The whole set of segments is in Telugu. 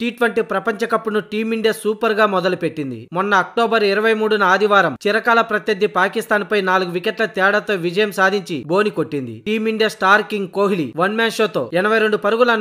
టీ ట్వంటీ ప్రపంచ కప్ ను టీమిండియా సూపర్ గా మొదలుపెట్టింది మొన్న అక్టోబర్ ఇరవై మూడున ఆదివారం చిరకాల ప్రత్యర్థి పాకిస్తాన్ పై నాలుగు వికెట్ల తేడాతో విజయం సాధించి బోని కొట్టింది team India star king Kohli one man తో ఎనభై రెండు పరుగుల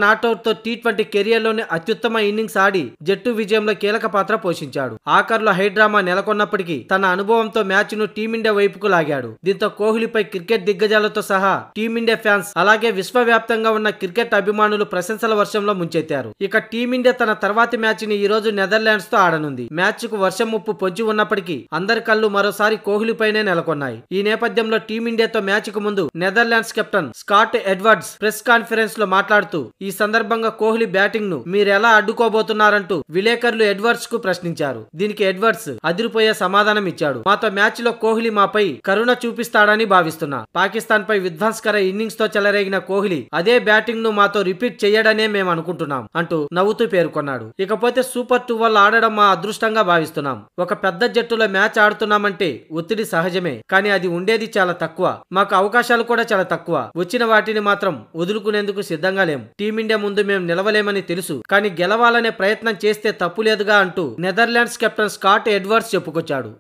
తో టీ ట్వంటీ లోని అత్యుత్తమ ఇన్నింగ్స్ ఆడి జట్టు విజయంలో కీలక పాత్ర పోషించాడు ఆఖర్లో హైడ్రామా నెలకొన్నప్పటికీ తన అనుభవంతో మ్యాచ్ను టీమిండియా వైపుకు లాగాడు దీంతో కోహ్లీపై క్రికెట్ దిగ్గజాలతో సహా టీమిండియా ఫ్యాన్స్ అలాగే విశ్వవ్యాప్తంగా ఉన్న క్రికెట్ అభిమానులు ప్రశంసల వర్షంలో ముంచెత్తారు ఇక టీమిండియా తన తర్వాతి రోజు ఈరోజు తో ఆడనుంది మ్యాచ్ కు వర్షం ముప్పు పొంచి ఉన్నప్పటికీ అందరి కళ్ళు మరోసారి కోహ్లీపైనే నెలకొన్నాయి ఈ నేపథ్యంలో టీమిండియాతో మ్యాచ్ కు ముందు Netherlands captain Scott Edwards press conference లో మాట్లాడుతూ ఈ సందర్భంగా కోహ్లీ బ్యాటింగ్ ను మీరెలా అడ్డుకోబోతున్నారంటూ విలేకరులు ఎడ్వర్డ్స్ కు ప్రశ్నించారు దీనికి ఎడ్వర్డ్స్ అదిరిపోయే సమాధానం ఇచ్చాడు మాతో మ్యాచ్ లో కోహ్లీ మాపై కరుణ చూపిస్తాడని భావిస్తున్నా పాకిస్తాన్ పై విధ్వంసకర ఇన్నింగ్స్ తో చెలరేగిన కోహ్లీ అదే బ్యాటింగ్ ను మాతో రిపీట్ చేయడనే మేము అనుకుంటున్నాం అంటూ నవ్వుతూ పేర్కొన్నారు చేరుకున్నాడు ఇకపోతే సూపర్ టూ వల్ల ఆడడం మా అదృష్టంగా భావిస్తున్నాం ఒక పెద్ద జట్టులో మ్యాచ్ ఆడుతున్నామంటే ఒత్తిడి సహజమే కానీ అది ఉండేది చాలా తక్కువ మాకు అవకాశాలు కూడా చాలా తక్కువ వచ్చిన వాటిని మాత్రం వదులుకునేందుకు సిద్ధంగా లేం టీమిండియా ముందు మేము నిలవలేమని తెలుసు కానీ గెలవాలనే ప్రయత్నం చేస్తే తప్పులేదుగా అంటూ నెదర్లాండ్స్ కెప్టెన్ స్కాట్ ఎడ్వర్డ్స్ చెప్పుకొచ్చాడు